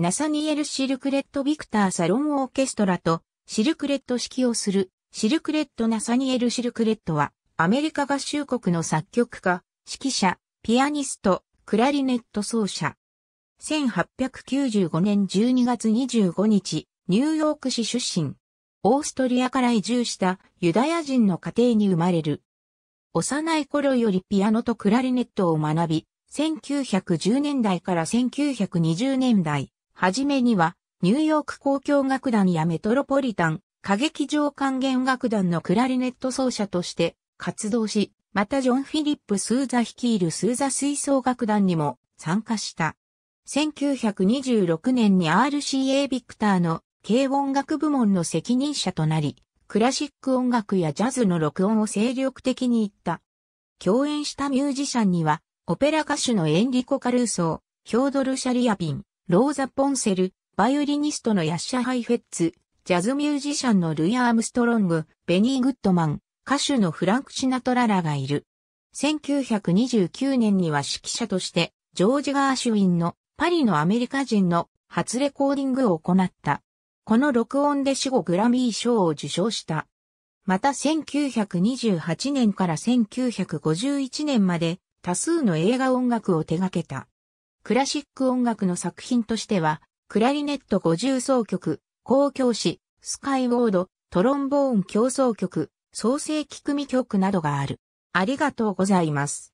ナサニエル・シルクレット・ビクター・サロン・オーケストラと、シルクレット指揮をする、シルクレット・ナサニエル・シルクレットは、アメリカ合衆国の作曲家、指揮者、ピアニスト、クラリネット奏者。1895年12月25日、ニューヨーク市出身。オーストリアから移住したユダヤ人の家庭に生まれる。幼い頃よりピアノとクラリネットを学び、1910年代から1920年代、はじめには、ニューヨーク交響楽団やメトロポリタン、歌劇場管弦楽団のクラリネット奏者として活動し、またジョン・フィリップ・スーザ率いるスーザ吹奏楽団にも参加した。1926年に RCA ビクターの軽音楽部門の責任者となり、クラシック音楽やジャズの録音を精力的に行った。共演したミュージシャンには、オペラ歌手のエンリコ・カルーソー、ヒョードル・シャリアピン、ローザ・ポンセル、バイオリニストのヤッシャ・ハイフェッツ、ジャズミュージシャンのルイ・アームストロング、ベニー・グッドマン、歌手のフランク・シナトララがいる。1929年には指揮者として、ジョージ・ガーシュウィンのパリのアメリカ人の初レコーディングを行った。この録音で死後グラミー賞を受賞した。また1928年から1951年まで多数の映画音楽を手掛けた。クラシック音楽の作品としては、クラリネット五重奏曲、公共師、スカイウォード、トロンボーン競争曲、創世聞組曲などがある。ありがとうございます。